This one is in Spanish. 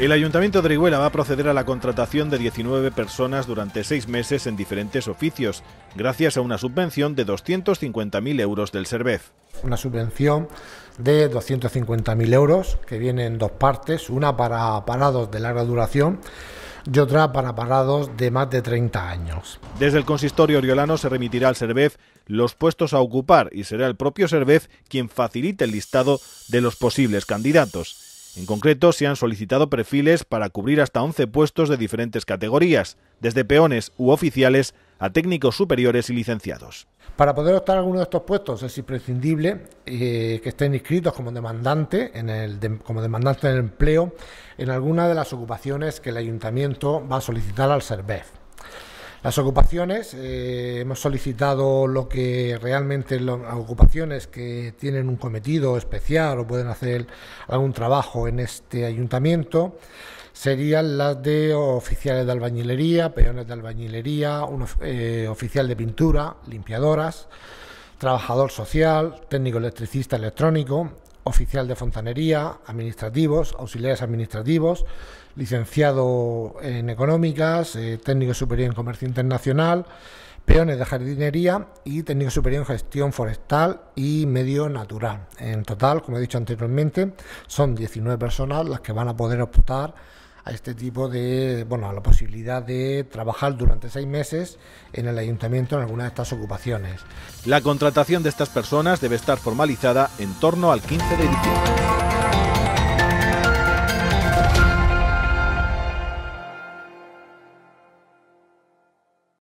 El Ayuntamiento de Orihuela va a proceder a la contratación de 19 personas durante seis meses en diferentes oficios, gracias a una subvención de 250.000 euros del Cervez. Una subvención de 250.000 euros que viene en dos partes, una para parados de larga duración y otra para parados de más de 30 años. Desde el consistorio oriolano se remitirá al Cervez los puestos a ocupar y será el propio Cervez quien facilite el listado de los posibles candidatos. En concreto, se han solicitado perfiles para cubrir hasta 11 puestos de diferentes categorías, desde peones u oficiales a técnicos superiores y licenciados. Para poder optar a alguno de estos puestos es imprescindible eh, que estén inscritos como demandante, en el como demandante empleo en alguna de las ocupaciones que el ayuntamiento va a solicitar al CERVEF. Las ocupaciones, eh, hemos solicitado lo que realmente las ocupaciones que tienen un cometido especial o pueden hacer algún trabajo en este ayuntamiento serían las de oficiales de albañilería, peones de albañilería, un eh, oficial de pintura, limpiadoras, trabajador social, técnico electricista electrónico, oficial de fontanería, administrativos, auxiliares administrativos, licenciado en económicas, eh, técnico superior en comercio internacional, peones de jardinería y técnico superior en gestión forestal y medio natural. En total, como he dicho anteriormente, son 19 personas las que van a poder optar a este tipo de, bueno, a la posibilidad de trabajar durante seis meses en el ayuntamiento en alguna de estas ocupaciones. La contratación de estas personas debe estar formalizada en torno al 15 de diciembre.